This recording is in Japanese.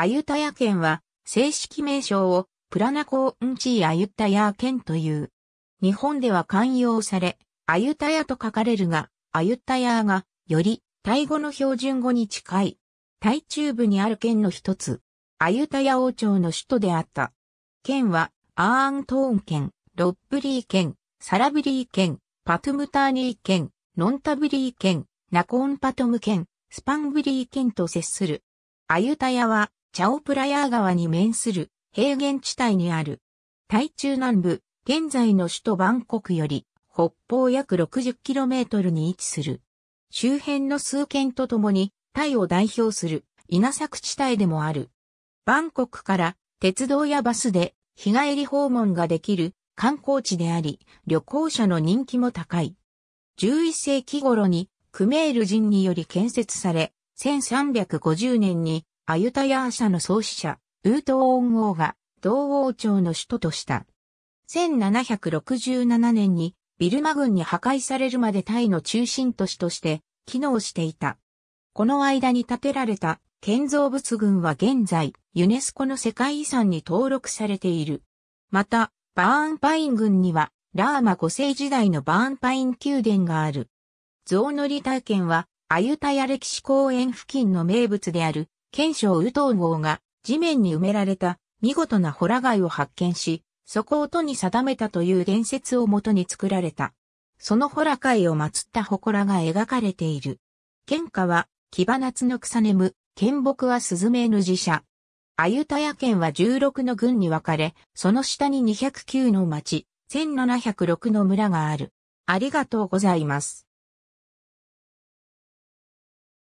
アユタヤ県は、正式名称を、プラナコーンチーアユタヤ県という。日本では慣用され、アユタヤと書かれるが、アユタヤが、より、タイ語の標準語に近い。タイ中部にある県の一つ、アユタヤ王朝の首都であった。県は、アーントーン県、ロッブリー県、サラブリー県、パトムターニー県、ノンタブリー県、ナコーンパトム県、スパンブリー県と接する。アユタヤはチャオプラヤー川に面する平原地帯にある。台中南部、現在の首都バンコクより北方約 60km に位置する。周辺の数県とともに、タイを代表する稲作地帯でもある。バンコクから鉄道やバスで日帰り訪問ができる観光地であり、旅行者の人気も高い。11世紀頃にクメール人により建設され、1350年にアユタヤー社の創始者、ウートーン王が同王朝の首都とした。1767年にビルマ軍に破壊されるまでタイの中心都市として機能していた。この間に建てられた建造物群は現在ユネスコの世界遺産に登録されている。また、バーンパイン群にはラーマ5世時代のバーンパイン宮殿がある。象乗り体験はアユタヤ歴史公園付近の名物である賢章宇東郷が地面に埋められた見事なホラ貝を発見し、そこを都に定めたという伝説をもとに作られた。そのホラ貝を祀った祠が描かれている。剣下は、木場夏の草根む、剣木は鈴目ぬ寺社。あゆたや県は16の郡に分かれ、その下に209の町、1706の村がある。ありがとうございます。